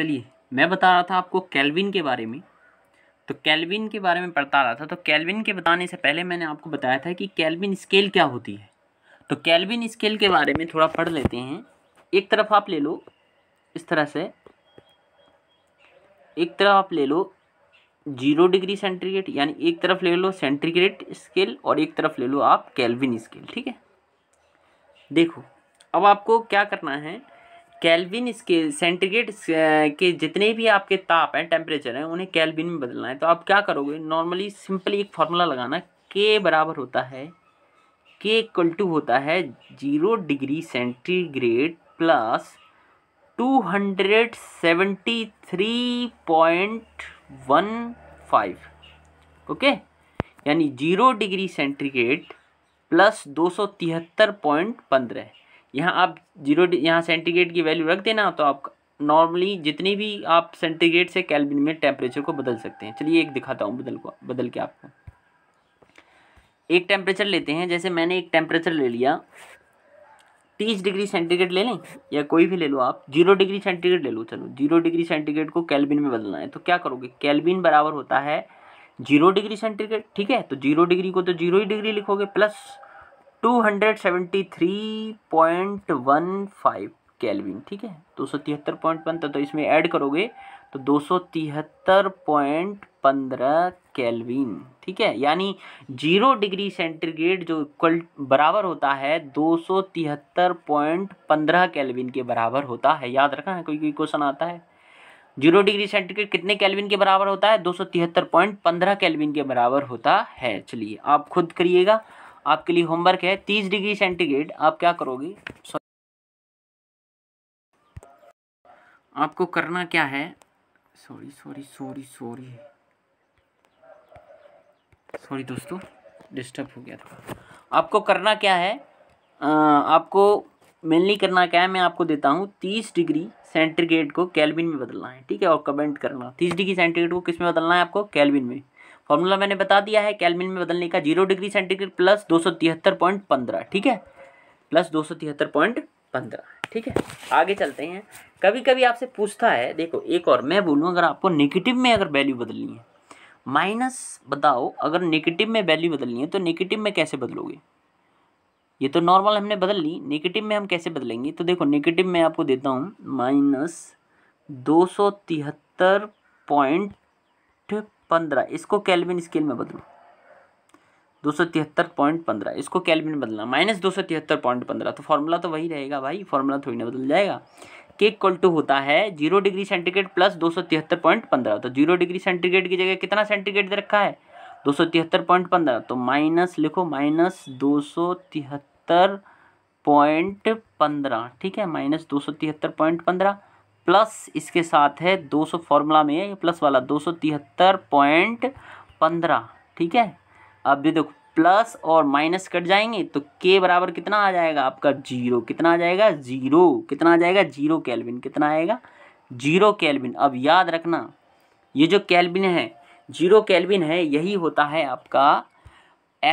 चलिए मैं बता रहा था आपको कैलविन के बारे में तो कैलविन के बारे में पढ़ता रहा था तो कैलविन के बताने से पहले मैंने आपको बताया था कि कैलविन स्केल क्या होती है तो कैलविन स्केल के बारे में थोड़ा पढ़ लेते हैं एक तरफ आप ले लो इस तरह से एक तरफ आप ले लो जीरो डिग्री सेंटीग्रेड यानी एक तरफ ले लो सेंटीग्रेड स्केल और एक तरफ ले लो आप कैलविन स्केल ठीक है देखो अब आपको क्या करना है कैलविन इसके सेंटीग्रेड के जितने भी आपके ताप हैं टेम्परेचर हैं उन्हें कैलविन में बदलना है तो आप क्या करोगे नॉर्मली सिंपली एक फार्मूला लगाना के बराबर होता है के इक्वल टू होता है zero degree centigrade plus two hundred seventy three point one five okay यानी जीरो डिग्री सेंटीग्रेड प्लस दो सौ तिहत्तर पॉइंट पंद्रह यहाँ आप जीरो यहाँ सेंटीग्रेड की वैल्यू रख देना तो आप नॉर्मली जितनी भी आप सेंटीग्रेड से कैलविन में टेम्परेचर को बदल सकते हैं चलिए एक दिखाता हूँ बदल को बदल के आपको एक टेम्परेचर लेते हैं जैसे मैंने एक टेम्परेचर ले लिया तीस डिग्री सेंटीग्रेड ले लें या कोई भी ले लो आप जीरो डिग्री सेंटीग्रेड ले लो चलो जीरो डिग्री सेंटीग्रेड को कैलबिन में बदलना है तो क्या करोगे कैलबिन बराबर होता है जीरो डिग्री सेंटीग्रेड ठीक है तो जीरो डिग्री को तो जीरो ही डिग्री लिखोगे प्लस 273.15 केल्विन ठीक है दो सौ तिहत्तर पॉइंट पंद्रह तो इसमें ऐड करोगे तो दो सौ तिहत्तर पॉइंट पंद्रह केल्विन ठीक है यानी जीरो डिग्री सेंटीग्रेड जो इक्वल बराबर होता है दो सौ तिहत्तर पॉइंट पंद्रह केल्विन के बराबर होता है याद रखना है कोई कोई क्वेश्चन आता है जीरो डिग्री सेंटीग्रेड कितने केल्विन के बराबर होता है दो सौ तिहत्तर पॉइंट पंद्रह केल्विन के बराबर होता है चलिए आप खुद करिएगा आपके लिए होमवर्क है तीस डिग्री सेंटीग्रेड आप क्या करोगे आपको करना क्या है sorry sorry sorry sorry sorry दोस्तों डिस्टर्ब हो गया था आपको करना क्या है आ, आपको मेनली करना क्या है मैं आपको देता हूँ तीस डिग्री सेंटीग्रेड को कैलविन में बदलना है ठीक है और कमेंट करना तीस डिग्री सेंटीग्रेड को किस में बदलना है आपको कैलविन में फॉर्मूला मैंने बता दिया है कैलमिन में बदलने का जीरो डिग्री सेंटीग्रेड प्लस दो सौ तिहत्तर पॉइंट पंद्रह ठीक है प्लस दो सौ तिहत्तर पॉइंट पंद्रह ठीक है आगे चलते हैं कभी कभी आपसे पूछता है देखो एक और मैं बोलूँ अगर आपको नेगेटिव में अगर वैल्यू बदलनी है माइनस बताओ अगर नेगेटिव में वैल्यू बदलनी है तो नेगेटिव में कैसे बदलोगे ये तो नॉर्मल हमने बदल ली नेगेटिव में हम कैसे बदलेंगे तो देखो नेगेटिव में आपको देता हूँ माइनस दो सौ तिहत्तर पॉइंट पंद्रह इसको कैलविन स्केल में बदलो दो सौ तिहत्तर पॉइंट पंद्रह इसको कैलविन बदलना माइनस दो सौ तिहत्तर पॉइंट पंद्रह तो फॉर्मूला तो वही रहेगा भाई फॉर्मूला थोड़ी ना बदल जाएगा के इक्वल टू होता है जीरो डिग्री सेंटीग्रेड प्लस दो सौ तिहत्तर पॉइंट पंद्रह तो जीरो डिग्री सेंटीग्रेड की जगह कितना सेंटीग्रेड दे रखा है दो सौ तिहत्तर पॉइंट पंद्रह तो माइनस लिखो माइनस दो सौ तिहत्तर पॉइंट पंद्रह ठीक है माइनस दो सौ तिहत्तर पॉइंट पंद्रह प्लस इसके साथ है 200 फॉर्मूला में ये प्लस वाला दो सौ तिहत्तर पॉइंट पंद्रह ठीक है अब ये देखो प्लस और माइनस कट जाएंगे तो के बराबर कितना आ जाएगा आपका जीरो कितना आ जाएगा जीरो कितना आ जाएगा जीरो कैलविन कितना आएगा जीरो कैलविन अब याद रखना ये जो कैलविन है जीरो कैलविन है यही होता है आपका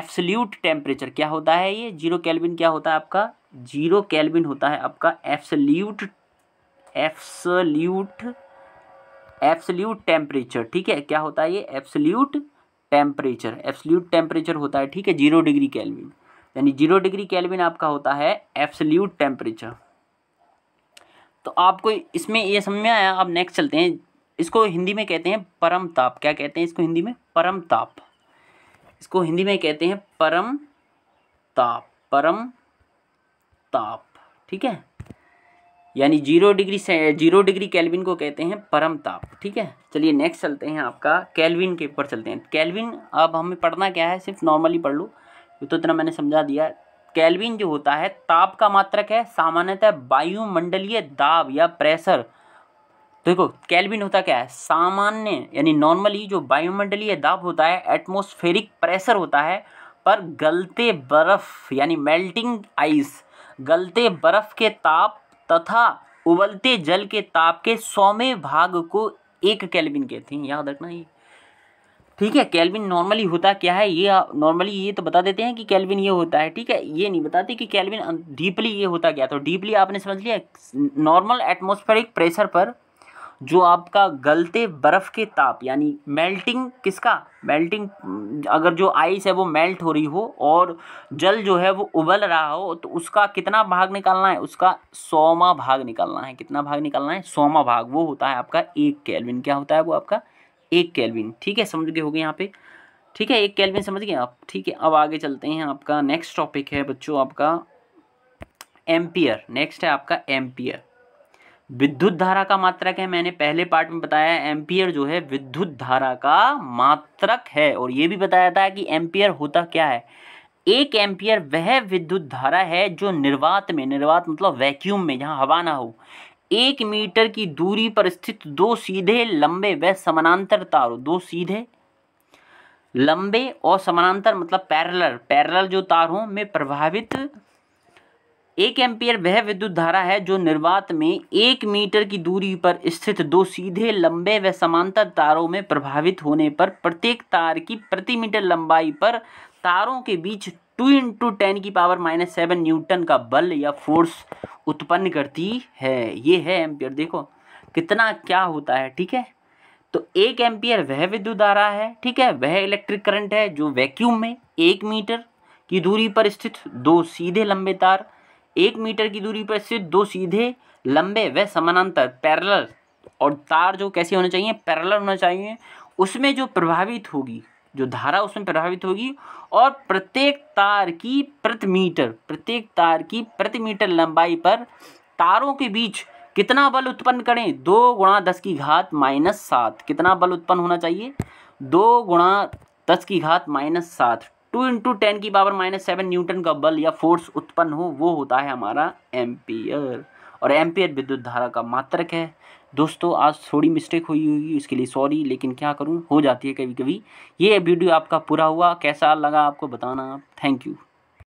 एफ्सल्यूट टेम्परेचर क्या होता है ये जीरो कैलविन क्या होता है आपका जीरो कैलविन होता है आपका एफ्सल्यूट एफ्सल्यूट एप्सल्यूट टेम्परेचर ठीक है क्या होता है ये एप्सल्यूट टेम्परेचर एप्सल्यूट टेम्परेचर होता है ठीक है जीरो डिग्री कैलविन यानी जीरो डिग्री कैलविन आपका होता है एप्सल्यूट टेम्परेचर तो आपको इसमें ये समझ में आया आप नेक्स्ट चलते हैं इसको हिंदी में कहते हैं परम ताप क्या कहते हैं इसको हिंदी में परम ताप इसको हिंदी में कहते हैं परम ताप परम ताप ठीक है यानी जीरो डिग्री से जीरो डिग्री कैलविन को कहते हैं परम ताप ठीक है चलिए नेक्स्ट चलते हैं आपका कैलविन के ऊपर चलते हैं कैलविन अब हमें पढ़ना क्या है सिर्फ नॉर्मली पढ़ लूँ तो इतना मैंने समझा दिया कैलविन जो होता है ताप का मात्रक है सामान्यतः वायुमंडलीय दाब या प्रेशर देखो कैलविन होता क्या है सामान्य यानी नॉर्मली जो वायुमंडलीय दाब होता है एटमोस्फेरिक प्रेशर होता है पर गलते बर्फ़ यानी मेल्टिंग आइस गलते बर्फ़ के ताप तथा उबलते जल के ताप के सौवें भाग को एक कैलबिन कहते हैं याद रखना ये ठीक है कैलबिन नॉर्मली होता क्या है ये नॉर्मली ये तो बता देते हैं कि कैलबिन ये होता है ठीक है ये नहीं बताते कि कैलबिन डीपली ये होता क्या तो डीपली आपने समझ लिया नॉर्मल एटमोस्फेरिक प्रेशर पर जो आपका गलते बर्फ़ के ताप यानी मेल्टिंग किसका मेल्टिंग अगर जो आइस है वो मेल्ट हो रही हो और जल जो है वो उबल रहा हो तो उसका कितना भाग निकालना है उसका सौमा भाग निकालना है कितना भाग निकालना है सौमा भाग वो होता है आपका एक कैलविन क्या होता है वो आपका एक कैलविन ठीक है समझ गए हो गए यहाँ पे ठीक है एक कैलविन समझ गए आप ठीक है अब आगे चलते हैं आपका नेक्स्ट टॉपिक है बच्चों आपका एम्पियर नेक्स्ट है आपका एम्पियर विद्युत धारा का मात्रक है मैंने पहले पार्ट में बताया एम्पियर जो है विद्युत धारा का मात्रक है और ये भी बताया था कि एम्पियर होता क्या है एक एम्पियर वह विद्युत धारा है जो निर्वात में निर्वात मतलब वैक्यूम में जहाँ हवा ना हो एक मीटर की दूरी पर स्थित दो सीधे लंबे व समानांतर तारों दो सीधे लंबे और समानांतर मतलब पैरलर पैरलर जो तार में प्रभावित एक एम्पियर वह विद्युत धारा है जो निर्वात में एक मीटर की दूरी पर स्थित दो सीधे लंबे व समांतर तारों में प्रभावित होने पर प्रत्येक तार की प्रति मीटर लंबाई पर तारों के बीच टू इंटू टेन की पावर माइनस सेवन न्यूटन का बल या फोर्स उत्पन्न करती है ये है एम्पियर देखो कितना क्या होता है ठीक है तो एक एम्पियर वह विद्युत धारा है ठीक है वह इलेक्ट्रिक करंट है जो वैक्यूम में एक मीटर की दूरी पर स्थित दो सीधे लंबे तार एक मीटर की दूरी पर स्थित दो सीधे लंबे व समानांतर पैरलर और तार जो कैसे होने चाहिए पैरलर होना चाहिए उसमें जो प्रभावित होगी जो धारा उसमें प्रभावित होगी और प्रत्येक तार की प्रति मीटर प्रत्येक तार की प्रति मीटर लंबाई पर तारों के बीच कितना बल उत्पन्न करें दो गुणा दस की घात माइनस सात कितना बल उत्पन्न होना चाहिए दो गुणा दस की घात माइनस सात टू इंटू टेन की पावर माइनस सेवन न्यूटन का बल या फोर्स उत्पन्न हो वो होता है हमारा एम्पियर और एम्पियर विद्युत धारा का मात्रक है दोस्तों आज थोड़ी मिस्टेक हुई होगी इसके लिए सॉरी लेकिन क्या करूँ हो जाती है कभी कभी ये वीडियो आपका पूरा हुआ कैसा लगा आपको बताना थैंक यू